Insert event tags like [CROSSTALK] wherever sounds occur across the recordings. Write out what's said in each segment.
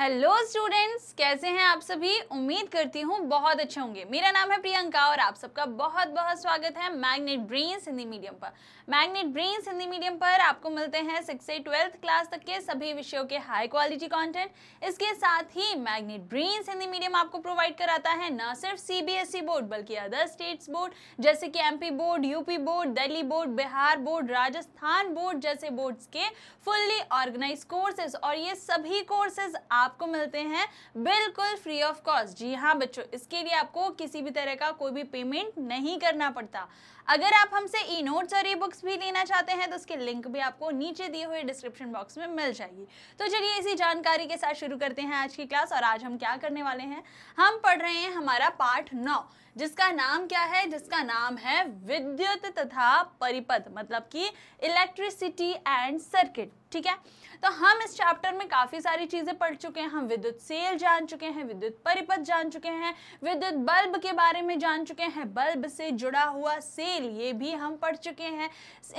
Hello students कैसे हैं आप सभी उम्मीद करती हूँ बहुत अच्छे होंगे मेरा नाम है प्रियंका और आप सबका बहुत बहुत स्वागत है मैग्नेट ब्रेन्स हिंदी मीडियम पर मैग्नेट ब्रेन्स हिंदी मीडियम पर आपको मिलते हैं सिक्स से ट्वेल्थ क्लास तक के सभी विषयों के हाई क्वालिटी कंटेंट इसके साथ ही मैग्नेट ब्रेन्स हिंदी मीडियम आपको प्रोवाइड कराता है न सिर्फ सी बोर्ड e बल्कि अदर स्टेट्स बोर्ड जैसे कि M board UP board Delhi board Bihar board Rajasthan board जैसे बोर्ड्स के फुल्ली ऑर्गेनाइज कोर्सेज और ये सभी कोर्सेज आप आपको मिलते हैं बिल्कुल फ्री ऑफ कॉस्ट जी हाँ बच्चों इसके लिए आपको किसी भी तरह का कोई भी पेमेंट नहीं करना पड़ता अगर आप हमसे ई नोट्स और ई बुक्स भी लेना चाहते हैं तो उसके लिंक भी आपको नीचे दिए हुए डिस्क्रिप्शन बॉक्स में मिल जाएगी तो चलिए इसी जानकारी के साथ शुरू करते हैं आज की क्लास और आज हम क्या करने वाले हैं हम पढ़ रहे हैं हमारा पार्ट नौ जिसका नाम क्या है जिसका नाम है विद्युत तथा परिपथ मतलब कि इलेक्ट्रिसिटी एंड सर्किट ठीक है तो हम इस चैप्टर में काफ़ी सारी चीज़ें पढ़ चुके हैं हम विद्युत सेल जान चुके हैं विद्युत परिपथ जान चुके हैं विद्युत बल्ब के बारे में जान चुके हैं बल्ब से जुड़ा हुआ सेल लिए भी हम पढ़ चुके हैं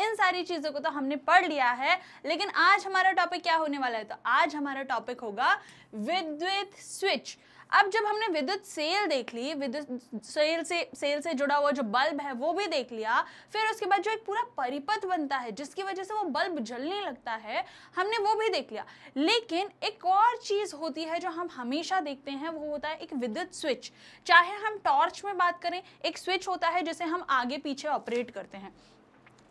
इन सारी चीज़ों को तो हमने पढ़ लिया है लेकिन आज हमारा टॉपिक क्या होने वाला है तो आज हमारा टॉपिक होगा विद्युत स्विच अब जब हमने विद्युत सेल देख ली विद्युत सेल से सेल से जुड़ा हुआ जो बल्ब है वो भी देख लिया फिर उसके बाद जो एक पूरा परिपथ बनता है जिसकी वजह से वो बल्ब जलने लगता है हमने वो भी देख लिया लेकिन एक और चीज़ होती है जो हम हमेशा देखते हैं वो होता है एक विद्युत स्विच चाहे हम टॉर्च में बात करें एक स्विच होता है जिसे हम आगे पीछे ऑपरेट करते हैं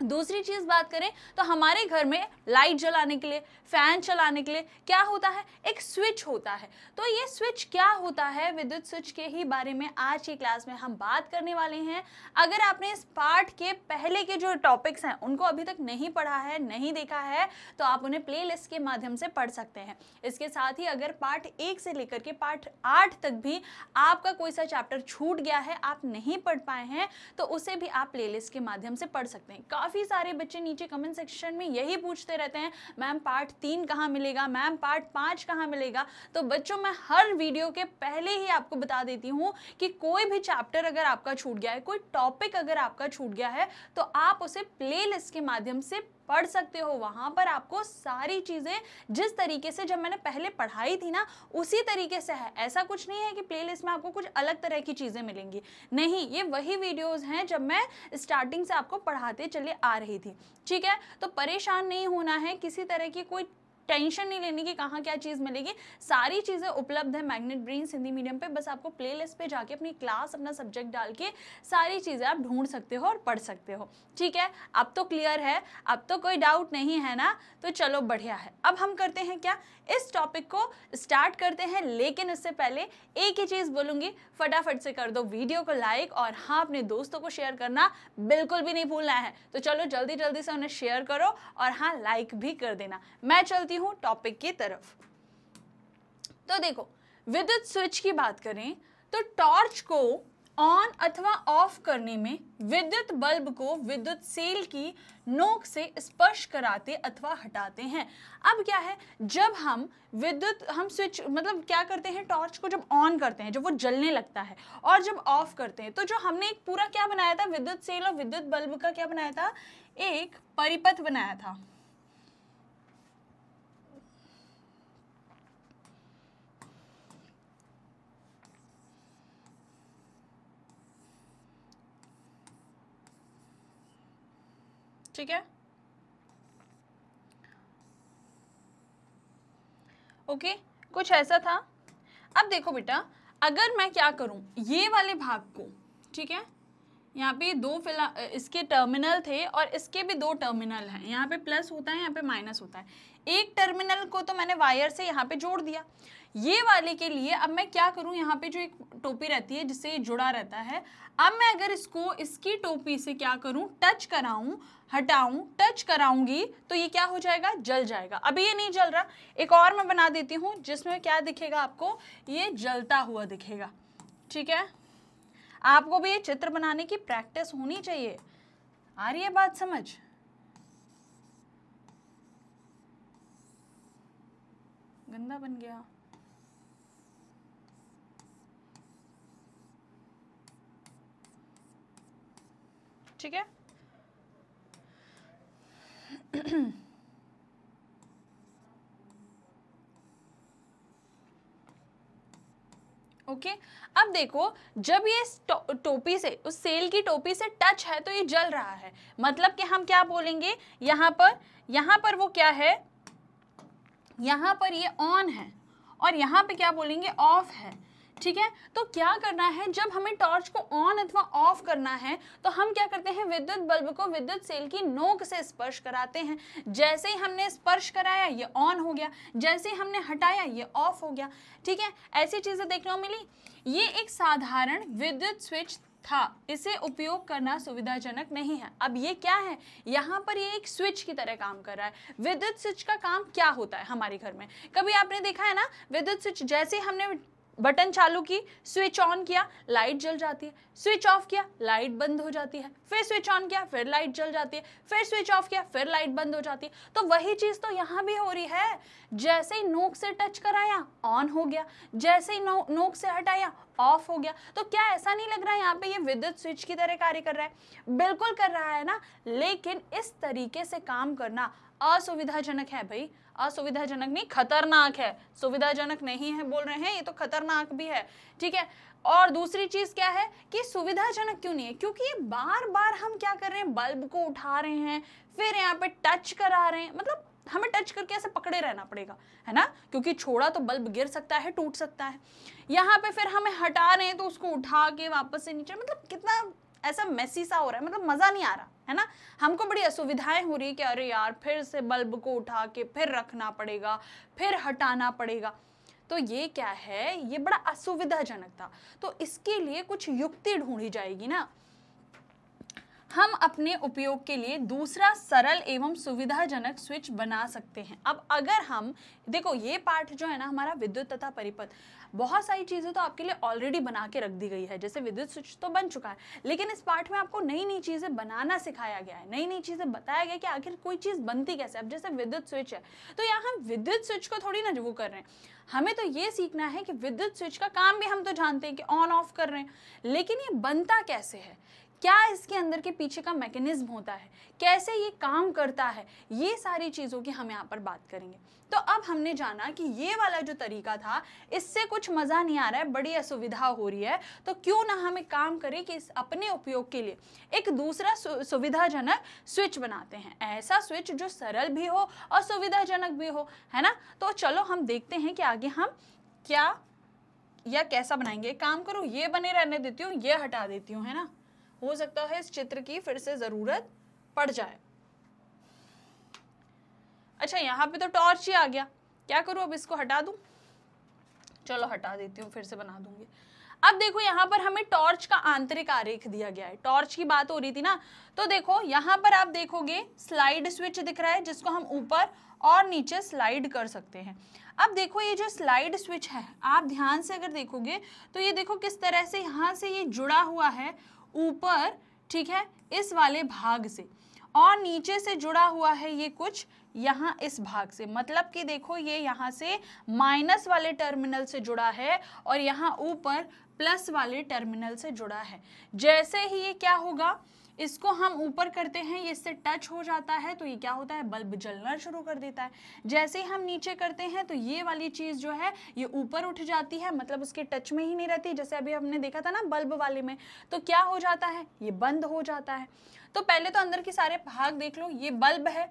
दूसरी चीज़ बात करें तो हमारे घर में लाइट जलाने के लिए फ़ैन चलाने के लिए क्या होता है एक स्विच होता है तो ये स्विच क्या होता है विद्युत स्विच के ही बारे में आज की क्लास में हम बात करने वाले हैं अगर आपने इस पार्ट के पहले के जो टॉपिक्स हैं उनको अभी तक नहीं पढ़ा है नहीं देखा है तो आप उन्हें प्ले के माध्यम से पढ़ सकते हैं इसके साथ ही अगर पार्ट एक से लेकर के पार्ट आठ तक भी आपका कोई सा चैप्टर छूट गया है आप नहीं पढ़ पाए हैं तो उसे भी आप प्ले के माध्यम से पढ़ सकते हैं काफ़ी सारे बच्चे नीचे कमेंट सेक्शन में यही पूछते रहते हैं मैम पार्ट तीन कहाँ मिलेगा मैम पार्ट पाँच कहाँ मिलेगा तो बच्चों मैं हर वीडियो के पहले ही आपको बता देती हूँ कि कोई भी चैप्टर अगर आपका छूट गया है कोई टॉपिक अगर आपका छूट गया है तो आप उसे प्ले के माध्यम से पढ़ सकते हो वहां पर आपको सारी चीज़ें जिस तरीके से जब मैंने पहले पढ़ाई थी ना उसी तरीके से है ऐसा कुछ नहीं है कि प्लेलिस्ट में आपको कुछ अलग तरह की चीज़ें मिलेंगी नहीं ये वही वीडियोज़ हैं जब मैं स्टार्टिंग से आपको पढ़ाते चले आ रही थी ठीक है तो परेशान नहीं होना है किसी तरह की कोई टेंशन नहीं लेने की कहाँ क्या चीज़ मिलेगी सारी चीज़ें उपलब्ध है मैग्नेट ब्रेन हिंदी मीडियम पे बस आपको प्ले लिस्ट पर जाके अपनी क्लास अपना सब्जेक्ट डाल के सारी चीज़ें आप ढूंढ सकते हो और पढ़ सकते हो ठीक है अब तो क्लियर है अब तो कोई डाउट नहीं है ना तो चलो बढ़िया है अब हम करते हैं क्या इस टॉपिक को स्टार्ट करते हैं लेकिन इससे पहले एक ही चीज़ बोलूँगी फटाफट से कर दो वीडियो को लाइक और हाँ अपने दोस्तों को शेयर करना बिल्कुल भी नहीं भूलना है तो चलो जल्दी जल्दी से उन्हें शेयर करो और हाँ लाइक भी कर देना मैं चलती चलती हूं टॉपिक की तरफ तो देखो विद्युत स्विच की बात करें तो टॉर्च को ऑन अथवा ऑफ करने में विद्युत बल्ब को विद्युत सेल की नोक से स्पर्श कराते अथवा हटाते हैं अब क्या है जब हम विद्युत हम स्विच मतलब क्या करते हैं टॉर्च को जब ऑन करते हैं जब वो जलने लगता है और जब ऑफ करते हैं तो जो हमने एक पूरा क्या बनाया था विद्युत सेल और विद्युत बल्ब का क्या बनाया था एक परिपथ बनाया था ठीक है ओके कुछ ऐसा था अब देखो बेटा अगर मैं क्या करूं ये वाले भाग को ठीक है यहाँ पे दो फिला इसके टर्मिनल थे और इसके भी दो टर्मिनल हैं यहाँ पे प्लस होता है यहाँ पे माइनस होता है एक टर्मिनल को तो मैंने वायर से यहाँ पे जोड़ दिया ये वाले के लिए अब मैं क्या करूँ यहाँ पे जो एक टोपी रहती है जिससे ये जुड़ा रहता है अब मैं अगर इसको इसकी टोपी से क्या करूँ टच कराऊँ हटाऊँ टच कराऊँगी तो ये क्या हो जाएगा जल जाएगा अभी ये नहीं जल रहा एक और मैं बना देती हूँ जिसमें क्या दिखेगा आपको ये जलता हुआ दिखेगा ठीक है आपको भी ये चित्र बनाने की प्रैक्टिस होनी चाहिए आ रही है बात समझ गंदा बन गया ठीक है [CLEARS THROAT] ओके अब देखो जब ये टो, टोपी से उस सेल की टोपी से टच है तो ये जल रहा है मतलब कि हम क्या बोलेंगे यहाँ पर यहाँ पर वो क्या है यहाँ पर ये ऑन है और यहाँ पे क्या बोलेंगे ऑफ है ठीक है तो क्या करना है जब हमें टॉर्च को ऑन अथवा ऑफ करना है तो हम क्या करते हैं विद्युत बल्ब को विद्युत सेल की नोक से स्पर्श कराते हैं जैसे ही हमने स्पर्श कराया ये ऑन हो गया जैसे ही हमने हटाया ये ऑफ हो गया ठीक है ऐसी चीज़ें देखने को मिली ये एक साधारण विद्युत स्विच था इसे उपयोग करना सुविधाजनक नहीं है अब ये क्या है यहाँ पर ये एक स्विच की तरह काम कर रहा है विद्युत स्विच का काम क्या होता है हमारे घर में कभी आपने देखा है ना विद्युत स्विच जैसे हमने बटन चालू की स्विच ऑन किया लाइट जल जाती है स्विच ऑफ किया लाइट बंद हो जाती है फिर स्विच ऑन किया फिर लाइट जल जाती है फिर स्विच ऑफ किया फिर लाइट बंद हो जाती है तो वही चीज़ तो यहाँ भी हो रही है जैसे ही नोक से टच कराया ऑन हो गया जैसे ही नोक से हटाया ऑफ हो गया तो क्या ऐसा नहीं लग रहा है यहाँ पे ये विद्युत स्विच की तरह कार्य कर रहा है बिल्कुल कर रहा है ना लेकिन इस तरीके से काम करना असुविधाजनक है भाई असुविधाजनक नहीं खतरनाक है सुविधाजनक नहीं है बोल रहे हैं ये तो खतरनाक भी है ठीक है और दूसरी चीज क्या है कि सुविधाजनक क्यों नहीं है क्योंकि ये बार बार हम क्या कर रहे हैं बल्ब को उठा रहे हैं फिर यहाँ पे टच करा रहे हैं मतलब हमें टच करके ऐसे पकड़े रहना पड़ेगा है ना क्योंकि छोड़ा तो बल्ब गिर सकता है टूट सकता है यहाँ पे फिर हमें हटा रहे हैं तो उसको उठा के वापस से नीचे मतलब कितना ऐसा मैसी सा हो रहा है मतलब मज़ा नहीं आ रहा है ना हमको बड़ी असुविधाएं हो रही है कि अरे यार फिर से बल्ब को उठा के फिर रखना पड़ेगा फिर हटाना पड़ेगा तो ये क्या है ये बड़ा असुविधाजनक था तो इसके लिए कुछ युक्ति ढूंढी जाएगी ना हम अपने उपयोग के लिए दूसरा सरल एवं सुविधाजनक स्विच बना सकते हैं अब अगर हम देखो ये पाठ जो है ना हमारा विद्युत तथा परिपथ बहुत सारी चीज़ें तो आपके लिए ऑलरेडी बना के रख दी गई है जैसे विद्युत स्विच तो बन चुका है लेकिन इस पार्ट में आपको नई नई चीज़ें बनाना सिखाया गया है नई नई चीज़ें बताया गया कि आखिर कोई चीज़ बनती कैसे अब जैसे विद्युत स्विच है तो यहाँ हम विद्युत स्विच को थोड़ी ना वो कर रहे हैं हमें तो ये सीखना है कि विद्युत स्विच का काम भी हम तो जानते हैं कि ऑन ऑफ कर रहे हैं लेकिन ये बनता कैसे है क्या इसके अंदर के पीछे का मैकेनिज्म होता है कैसे ये काम करता है ये सारी चीज़ों की हम यहाँ पर बात करेंगे तो अब हमने जाना कि ये वाला जो तरीका था इससे कुछ मज़ा नहीं आ रहा है बड़ी असुविधा हो रही है तो क्यों ना हम एक काम करें कि इस अपने उपयोग के लिए एक दूसरा सु, सुविधाजनक स्विच बनाते हैं ऐसा स्विच जो सरल भी हो और सुविधाजनक भी हो है ना तो चलो हम देखते हैं कि आगे हम क्या या कैसा बनाएंगे काम करो ये बने रहने देती हूँ ये हटा देती हूँ है ना हो सकता है इस चित्र की फिर से ज़रूरत पड़ जाए अच्छा यहाँ पे तो टॉर्च ही आ गया क्या करूँ अब इसको हटा दू चलो हटा देती हूँ फिर से बना दूंगी अब देखो यहाँ पर हमें टॉर्च का आंतरिक आरेख दिया गया है टॉर्च की बात हो रही थी ना तो देखो यहाँ पर आप देखोगे स्लाइड स्विच दिख रहा है जिसको हम ऊपर और नीचे स्लाइड कर सकते हैं अब देखो ये जो स्लाइड स्विच है आप ध्यान से अगर देखोगे तो ये देखो किस तरह से यहाँ से ये जुड़ा हुआ है ऊपर ठीक है इस वाले भाग से और नीचे से जुड़ा हुआ है ये कुछ यहाँ इस भाग से मतलब कि देखो ये यहाँ से माइनस वाले टर्मिनल से जुड़ा है और यहाँ ऊपर प्लस वाले टर्मिनल से जुड़ा है जैसे ही ये क्या होगा इसको हम ऊपर करते हैं ये इससे टच हो जाता है तो ये क्या होता है बल्ब जलना शुरू कर देता है जैसे ही हम नीचे करते हैं तो ये वाली चीज़ जो है ये ऊपर उठ जाती है मतलब उसके टच में ही नहीं रहती जैसे अभी हमने देखा था ना बल्ब वाले में तो क्या हो जाता है ये बंद हो जाता है तो पहले तो अंदर के सारे भाग देख लो ये बल्ब है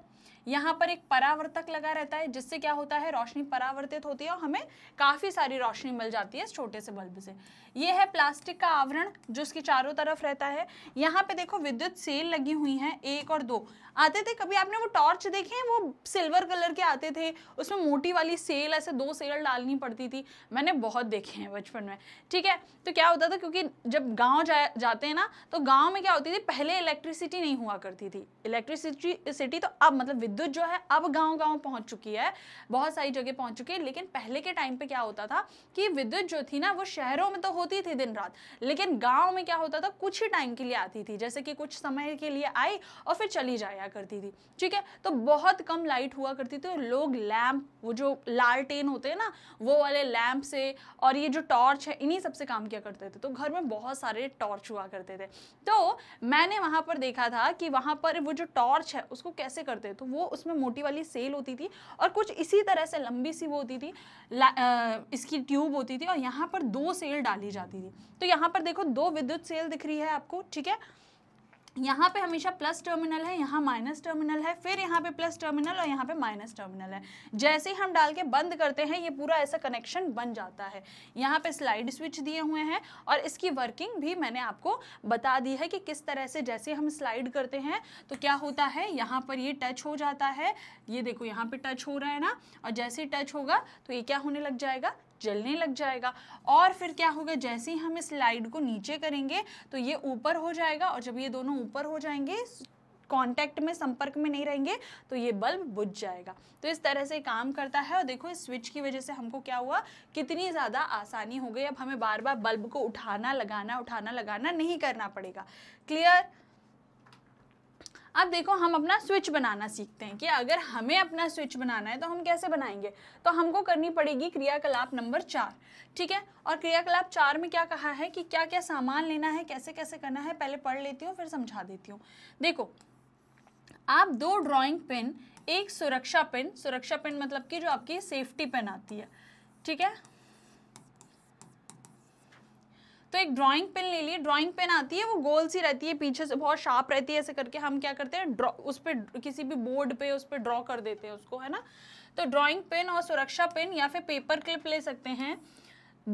यहाँ पर एक परावर्तक लगा रहता है जिससे क्या होता है रोशनी परावर्तित होती है और हमें काफ़ी सारी रोशनी मिल जाती है इस छोटे से बल्ब से ये है प्लास्टिक का आवरण जो इसके चारों तरफ रहता है यहाँ पे देखो विद्युत सेल लगी हुई हैं एक और दो आते थे कभी आपने वो टॉर्च देखे हैं वो सिल्वर कलर के आते थे उसमें मोटी वाली सेल ऐसे दो सेल डालनी पड़ती थी मैंने बहुत देखे हैं बचपन में ठीक है तो क्या होता था क्योंकि जब गाँव जा, जाते हैं ना तो गाँव में क्या होती थी पहले इलेक्ट्रिसिटी नहीं हुआ करती थी इलेक्ट्रिसिटी सिटी तो अब मतलब विद्युत जो है अब गांव गांव पहुंच चुकी है बहुत सारी जगह पहुंच चुकी है लेकिन पहले के टाइम पे क्या होता था कि विद्युत जो थी ना वो शहरों में तो होती थी दिन रात लेकिन गाँव में क्या होता था कुछ ही टाइम के लिए आती थी जैसे कि कुछ समय के लिए आई और फिर चली जाया करती थी ठीक है तो बहुत कम लाइट हुआ करती थी लोग लैम्प वो जो लालटेन होते हैं ना वो वाले लैम्प से और ये जो टॉर्च है इन्हीं सबसे काम किया करते थे तो घर में बहुत सारे टॉर्च हुआ करते थे तो मैंने वहां पर देखा था कि वहां पर वो जो टॉर्च है उसको कैसे करते तो वो उसमें मोटी वाली सेल होती थी और कुछ इसी तरह से लंबी सी वो होती थी आ, इसकी ट्यूब होती थी और यहाँ पर दो सेल डाली जाती थी तो यहाँ पर देखो दो विद्युत सेल दिख रही है आपको ठीक है यहाँ पे हमेशा प्लस टर्मिनल है यहाँ माइनस टर्मिनल है फिर यहाँ पे प्लस टर्मिनल और यहाँ पे माइनस टर्मिनल है जैसे ही हम डाल के बंद करते हैं ये पूरा ऐसा कनेक्शन बन जाता है यहाँ पे स्लाइड स्विच दिए हुए हैं और इसकी वर्किंग भी मैंने आपको बता दी है कि किस तरह से जैसे हम स्लाइड करते हैं तो क्या होता है यहाँ पर ये टच हो जाता है ये देखो यहाँ पर टच हो रहा है ना और जैसे ही टच होगा तो ये क्या होने लग जाएगा जलने लग जाएगा और फिर क्या होगा जैसे ही हम इस लाइड को नीचे करेंगे तो ये ऊपर हो जाएगा और जब ये दोनों ऊपर हो जाएंगे कांटेक्ट में संपर्क में नहीं रहेंगे तो ये बल्ब बुझ जाएगा तो इस तरह से काम करता है और देखो इस स्विच की वजह से हमको क्या हुआ कितनी ज़्यादा आसानी हो गई अब हमें बार बार बल्ब को उठाना लगाना उठाना लगाना नहीं करना पड़ेगा क्लियर अब देखो हम अपना स्विच बनाना सीखते हैं कि अगर हमें अपना स्विच बनाना है तो हम कैसे बनाएंगे तो हमको करनी पड़ेगी क्रियाकलाप नंबर चार ठीक है और क्रियाकलाप चार में क्या कहा है कि क्या क्या सामान लेना है कैसे कैसे करना है पहले पढ़ लेती हूँ फिर समझा देती हूँ देखो आप दो ड्रॉइंग पेन एक सुरक्षा पेन सुरक्षा पेन मतलब कि जो आपकी सेफ्टी पेन आती है ठीक है तो एक ड्राइंग पेन ले लिए ड्राइंग पेन आती है वो गोल सी रहती है पीछे से बहुत शार्प रहती है ऐसे करके हम क्या करते हैं ड्रॉ उस पर किसी भी बोर्ड पे उस पर ड्रॉ कर देते हैं उसको है ना तो ड्राइंग पेन और सुरक्षा पेन या फिर पेपर क्लिप ले सकते हैं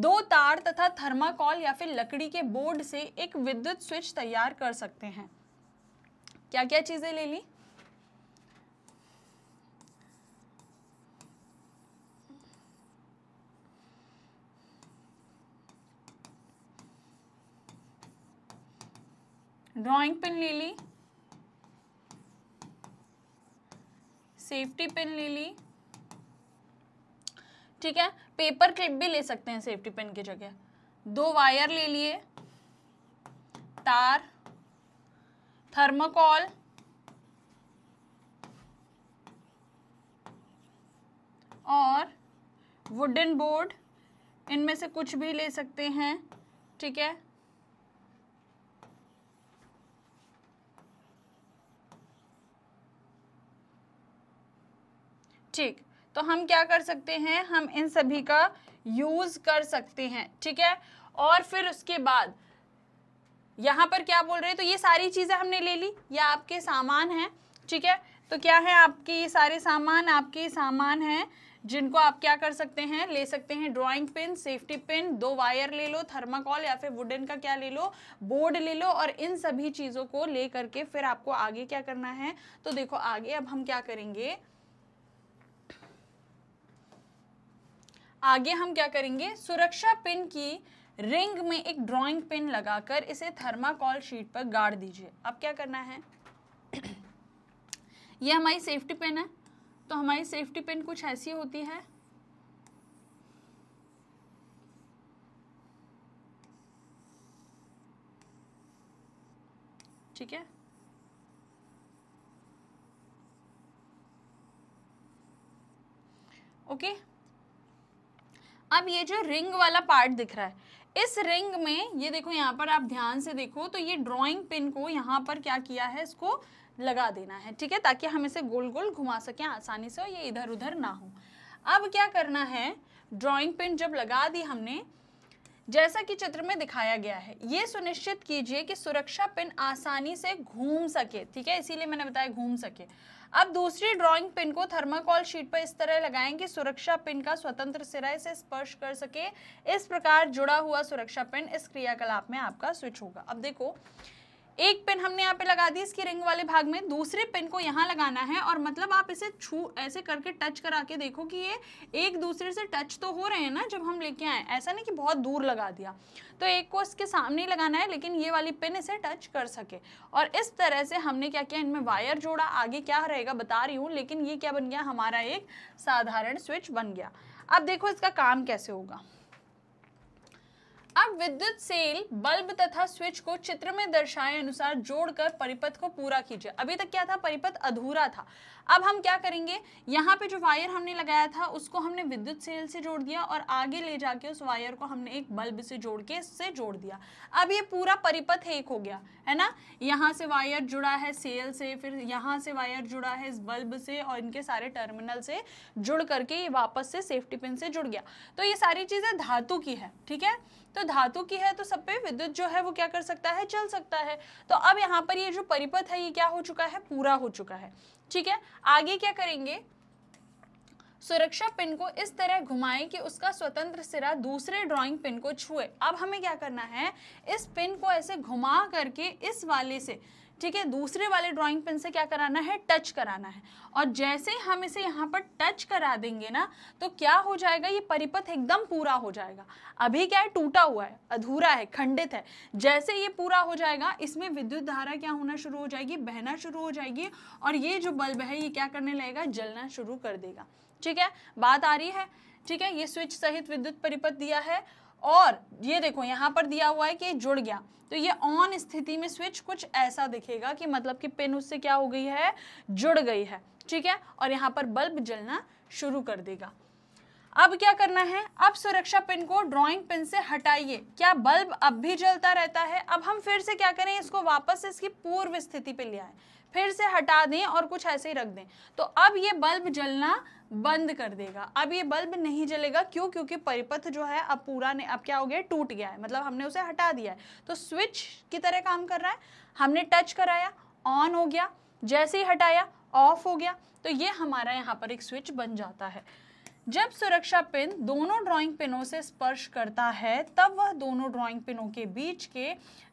दो तार तथा थर्माकोल या फिर लकड़ी के बोर्ड से एक विद्युत स्विच तैयार कर सकते हैं क्या क्या चीज़ें ले ली ड्राइंग पिन ले ली सेफ्टी पिन ले ली ठीक है पेपर क्लिप भी ले सकते हैं सेफ्टी पिन की जगह दो वायर ले लिए तार थर्मोकॉल और वुडन बोर्ड इनमें से कुछ भी ले सकते हैं ठीक है ठीक तो हम क्या कर सकते हैं हम इन सभी का यूज़ कर सकते हैं ठीक है और फिर उसके बाद यहाँ पर क्या बोल रहे हैं तो ये सारी चीज़ें हमने ले ली ये आपके सामान हैं ठीक है तो क्या है आपके ये सारे सामान आपके सामान हैं जिनको आप क्या कर सकते हैं ले सकते हैं ड्राइंग पिन सेफ्टी पिन दो वायर ले लो थर्माकोल या फिर वुडन का क्या ले लो बोर्ड ले लो और इन सभी चीज़ों को ले करके फिर आपको आगे क्या करना है तो देखो आगे अब हम क्या करेंगे आगे हम क्या करेंगे सुरक्षा पिन की रिंग में एक ड्राइंग पिन लगाकर इसे थर्माकोल शीट पर गाड़ दीजिए अब क्या करना है ये हमारी सेफ्टी पिन है तो हमारी सेफ्टी पिन कुछ ऐसी होती है ठीक है ओके okay. अब ये जो रिंग वाला पार्ट दिख रहा है इस रिंग में ये देखो यहाँ पर आप ध्यान से देखो तो ये ड्रॉइंग पिन को यहाँ पर क्या किया है इसको लगा देना है ठीक है ताकि हम इसे गोल गोल घुमा सकें आसानी से और ये इधर उधर ना हो अब क्या करना है ड्रॉइंग पिन जब लगा दी हमने जैसा कि चित्र में दिखाया गया है ये सुनिश्चित कीजिए कि सुरक्षा पिन आसानी से घूम सके ठीक है इसीलिए मैंने बताया घूम सके अब दूसरी ड्राइंग पिन को थर्माकोल शीट पर इस तरह लगाएं कि सुरक्षा पिन का स्वतंत्र सिरा इसे स्पर्श कर सके इस प्रकार जुड़ा हुआ सुरक्षा पिन इस क्रियाकलाप में आपका स्विच होगा अब देखो एक पिन हमने यहाँ पे लगा दी इसकी रिंग वाले भाग में दूसरे पिन को यहाँ लगाना है और मतलब आप इसे छू ऐसे करके टच करा के देखो कि ये एक दूसरे से टच तो हो रहे हैं ना जब हम लेके आए ऐसा नहीं कि बहुत दूर लगा दिया तो एक को इसके सामने लगाना है लेकिन ये वाली पिन इसे टच कर सके और इस तरह से हमने क्या किया इनमें वायर जोड़ा आगे क्या रहेगा बता रही हूँ लेकिन ये क्या बन गया हमारा एक साधारण स्विच बन गया अब देखो इसका काम कैसे होगा अब विद्युत सेल बल्ब तथा स्विच को चित्र में दर्शाए अनुसार जोड़कर परिपथ को पूरा कीजिए अभी तक क्या था परिपथ अधूरा था अब हम क्या करेंगे यहाँ पे जो वायर हमने लगाया था उसको हमने विद्युत सेल से जोड़ दिया और आगे ले जाके उस वायर को हमने एक बल्ब से जोड़ के इससे जोड़ दिया अब ये पूरा परिपथ एक हो गया है ना यहाँ से वायर जुड़ा है सेल से फिर यहाँ से वायर जुड़ा है इस बल्ब से और इनके सारे टर्मिनल से जुड़ करके ये वापस से सेफ्टी पिन से जुड़ गया तो ये सारी चीज़ें धातु की है ठीक है तो धातु की है तो सब पे विद्युत जो है वो क्या कर सकता है चल सकता है तो अब यहाँ पर ये जो परिपथ है ये क्या हो चुका है पूरा हो चुका है ठीक है आगे क्या करेंगे सुरक्षा पिन को इस तरह घुमाएं कि उसका स्वतंत्र सिरा दूसरे ड्राइंग पिन को छुए अब हमें क्या करना है इस पिन को ऐसे घुमा करके इस वाले से ठीक है दूसरे वाले ड्राइंग पेन से क्या कराना है टच कराना है और जैसे हम इसे यहाँ पर टच करा देंगे ना तो क्या हो जाएगा ये परिपथ एकदम पूरा हो जाएगा अभी क्या है टूटा हुआ है अधूरा है खंडित है जैसे ये पूरा हो जाएगा इसमें विद्युत धारा क्या होना शुरू हो जाएगी बहना शुरू हो जाएगी और ये जो बल्ब है ये क्या करने लगेगा जलना शुरू कर देगा ठीक है बात आ रही है ठीक है ये स्विच सहित विद्युत परिपथ दिया है और ये देखो यहाँ पर दिया हुआ है कि जुड़ गया तो ये ऑन स्थिति में स्विच कुछ ऐसा दिखेगा कि मतलब कि पिन उससे क्या हो गई है जुड़ गई है ठीक है और यहाँ पर बल्ब जलना शुरू कर देगा अब क्या करना है अब सुरक्षा पिन को ड्राइंग पिन से हटाइए क्या बल्ब अब भी जलता रहता है अब हम फिर से क्या करें इसको वापस इसकी पूर्व स्थिति पे ले आए फिर से हटा दें और कुछ ऐसे ही रख दें तो अब ये बल्ब जलना बंद कर देगा अब ये बल्ब नहीं जलेगा क्यों क्योंकि परिपथ जो है अब पूरा ने अब क्या हो गया टूट गया है मतलब हमने उसे हटा दिया है तो स्विच की तरह काम कर रहा है हमने टच कराया ऑन हो गया जैसे ही हटाया ऑफ हो गया तो ये हमारा यहाँ पर एक स्विच बन जाता है जब सुरक्षा पिन दोनों ड्राइंग पिनों से स्पर्श करता है तब वह दोनों ड्राइंग पिनों के बीच के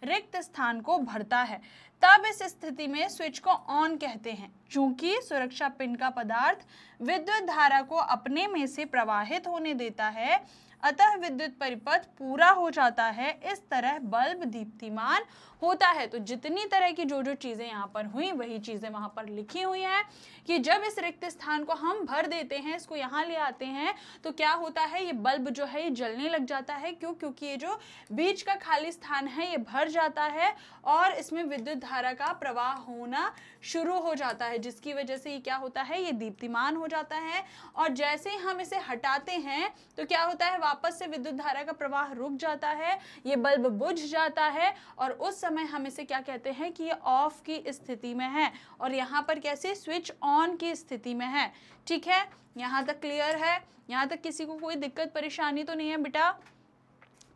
रिक्त स्थान को भरता है तब इस स्थिति में स्विच को ऑन कहते हैं चूंकि सुरक्षा पिन का पदार्थ विद्युत धारा को अपने में से प्रवाहित होने देता है अतः विद्युत परिपथ पूरा हो जाता है इस तरह बल्ब दीप्तिमान होता है तो जितनी तरह की जो जो चीज़ें यहाँ पर हुई वही चीज़ें वहां पर लिखी हुई हैं कि जब इस रिक्त स्थान को हम भर देते हैं इसको यहाँ ले आते हैं तो क्या होता है ये बल्ब जो है ये जलने लग जाता है क्यों क्योंकि ये जो बीच का खाली स्थान है ये भर जाता है और इसमें विद्युत धारा का प्रवाह होना शुरू हो जाता है जिसकी वजह से ये क्या होता है ये दीप्तिमान हो जाता है और जैसे ही हम इसे हटाते हैं तो क्या होता है आपस से विद्युत धारा का प्रवाह रुक जाता है ये बल्ब बुझ जाता है और उस समय हम इसे क्या कहते हैं कि ये ऑफ की स्थिति में है और यहाँ पर कैसे स्विच ऑन की स्थिति में है ठीक है यहाँ तक क्लियर है यहाँ तक किसी को कोई दिक्कत परेशानी तो नहीं है बेटा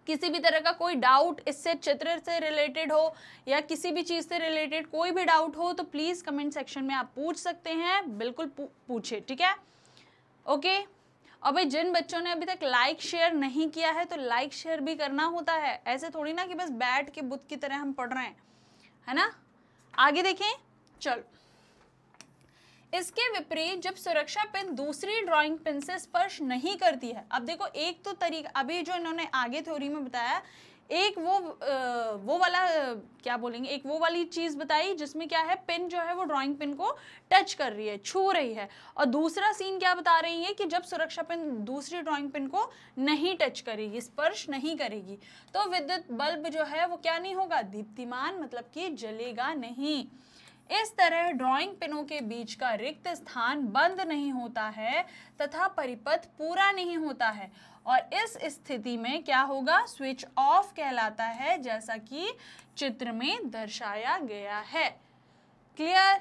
किसी भी तरह का कोई डाउट इससे चित्र से रिलेटेड हो या किसी भी चीज़ से रिलेटेड कोई भी डाउट हो तो प्लीज़ कमेंट सेक्शन में आप पूछ सकते हैं बिल्कुल पूछे ठीक है ओके okay? और भाई जिन बच्चों ने अभी तक लाइक शेयर नहीं किया है तो लाइक शेयर भी करना होता है ऐसे थोड़ी ना कि बस बैठ के बुद्ध की तरह हम पढ़ रहे हैं है ना आगे देखें चलो इसके विपरीत जब सुरक्षा पिन दूसरी ड्राइंग पिन से स्पर्श नहीं करती है अब देखो एक तो तरीका अभी जो इन्होंने आगे थ्योरी में बताया एक वो वो वाला क्या बोलेंगे एक वो वाली चीज़ बताई जिसमें क्या है पिन जो है वो ड्राइंग पिन को टच कर रही है छू रही है और दूसरा सीन क्या बता रही है कि जब सुरक्षा पिन दूसरी ड्राइंग पिन को नहीं टच करेगी स्पर्श नहीं करेगी तो विद्युत बल्ब जो है वो क्या नहीं होगा दीप्तिमान मतलब कि जलेगा नहीं इस तरह ड्राइंग पिनों के बीच का रिक्त स्थान बंद नहीं होता है तथा परिपथ पूरा नहीं होता है और इस स्थिति में क्या होगा स्विच ऑफ कहलाता है जैसा कि चित्र में दर्शाया गया है क्लियर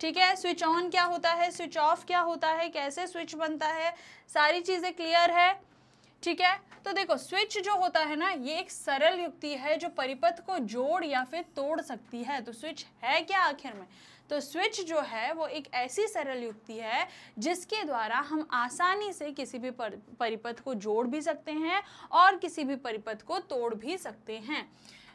ठीक है स्विच ऑन क्या होता है स्विच ऑफ क्या होता है कैसे स्विच बनता है सारी चीज़ें क्लियर है ठीक है तो देखो स्विच जो होता है ना ये एक सरल युक्ति है जो परिपथ को जोड़ या फिर तोड़ सकती है तो स्विच है क्या आखिर में तो स्विच जो है वो एक ऐसी सरल युक्ति है जिसके द्वारा हम आसानी से किसी भी परिपथ को जोड़ भी सकते हैं और किसी भी परिपथ को तोड़ भी सकते हैं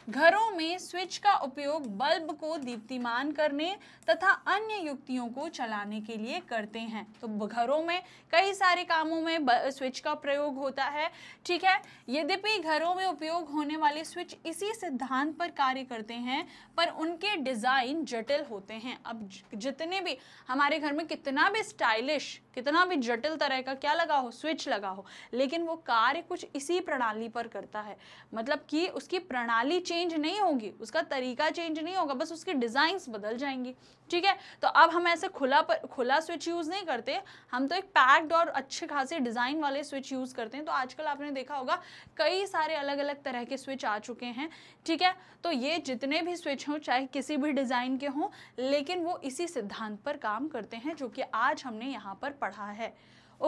घरों में स्विच का उपयोग बल्ब को दीप्तिमान करने तथा अन्य युक्तियों को चलाने के लिए करते हैं तो घरों में कई सारे कामों में स्विच का प्रयोग होता है ठीक है यद्यपि घरों में उपयोग होने वाले स्विच इसी सिद्धांत पर कार्य करते हैं पर उनके डिज़ाइन जटिल होते हैं अब जितने भी हमारे घर में कितना भी स्टाइलिश कितना भी जटिल तरह का क्या लगा हो स्विच लगा हो लेकिन वो कार्य कुछ इसी प्रणाली पर करता है मतलब कि उसकी प्रणाली चेंज नहीं होगी उसका तरीका चेंज नहीं होगा बस उसके डिज़ाइंस बदल जाएंगी ठीक है तो अब हम ऐसे खुला पर खुला स्विच यूज़ नहीं करते हम तो एक पैक्ड और अच्छे खासे डिज़ाइन वाले स्विच यूज़ करते हैं तो आजकल आपने देखा होगा कई सारे अलग अलग तरह के स्विच आ चुके हैं ठीक है तो ये जितने भी स्विच हों चाहे किसी भी डिज़ाइन के हों लेकिन वो इसी सिद्धांत पर काम करते हैं जो कि आज हमने यहाँ पर पढ़ा है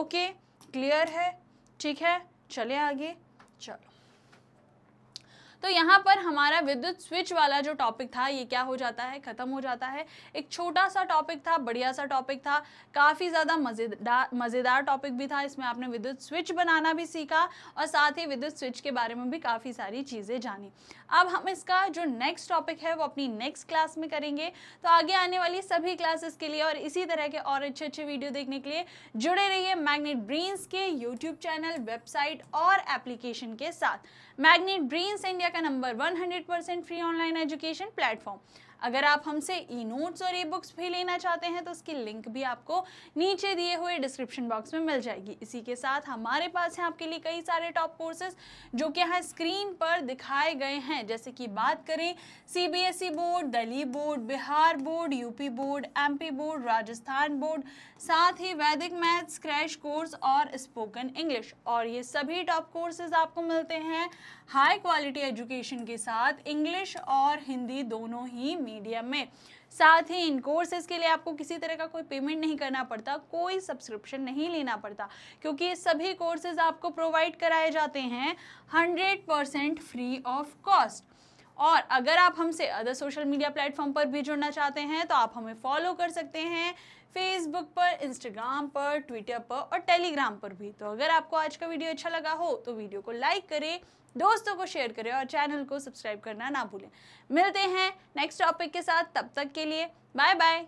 ओके क्लियर है ठीक है चले आगे चलो तो यहाँ पर हमारा विद्युत स्विच वाला जो टॉपिक था ये क्या हो जाता है ख़त्म हो जाता है एक छोटा सा टॉपिक था बढ़िया सा टॉपिक था काफ़ी ज़्यादा मज़ेदार मज़ेदार टॉपिक भी था इसमें आपने विद्युत स्विच बनाना भी सीखा और साथ ही विद्युत स्विच के बारे में भी काफ़ी सारी चीज़ें जानी अब हम इसका जो नेक्स्ट टॉपिक है वो अपनी नेक्स्ट क्लास में करेंगे तो आगे आने वाली सभी क्लासेस के लिए और इसी तरह के और अच्छे अच्छे वीडियो देखने के लिए जुड़े रहिए मैग्नेट ब्रेन्स के यूट्यूब चैनल वेबसाइट और एप्लीकेशन के साथ मैग्नेट ब्रेन्स इंडिया का number 100 percent free online education platform अगर आप हमसे ई नोट्स और ई बुक्स भी लेना चाहते हैं तो उसकी लिंक भी आपको नीचे दिए हुए डिस्क्रिप्शन बॉक्स में मिल जाएगी इसी के साथ हमारे पास हैं आपके लिए कई सारे टॉप कोर्सेज जो कि यहाँ स्क्रीन पर दिखाए गए हैं जैसे कि बात करें CBSE board Delhi board Bihar board UP board MP board Rajasthan board साथ ही वैदिक मैथ्स क्रैश कोर्स और स्पोकन इंग्लिश और ये सभी टॉप कोर्सेज आपको मिलते हैं हाई क्वालिटी एजुकेशन के साथ इंग्लिश और हिंदी दोनों ही मीडियम में साथ ही इन कोर्सेज़ के लिए आपको किसी तरह का कोई पेमेंट नहीं करना पड़ता कोई सब्सक्रिप्शन नहीं लेना पड़ता क्योंकि ये सभी कोर्सेज़ आपको प्रोवाइड कराए जाते हैं hundred percent free of cost और अगर आप हमसे अदर सोशल मीडिया प्लेटफॉर्म पर भी जुड़ना चाहते हैं तो आप हमें फॉलो कर सकते हैं फेसबुक पर इंस्टाग्राम पर ट्विटर पर और टेलीग्राम पर भी तो अगर आपको आज का वीडियो अच्छा लगा हो तो वीडियो को लाइक करें दोस्तों को शेयर करें और चैनल को सब्सक्राइब करना ना भूलें मिलते हैं नेक्स्ट टॉपिक के साथ तब तक के लिए बाय बाय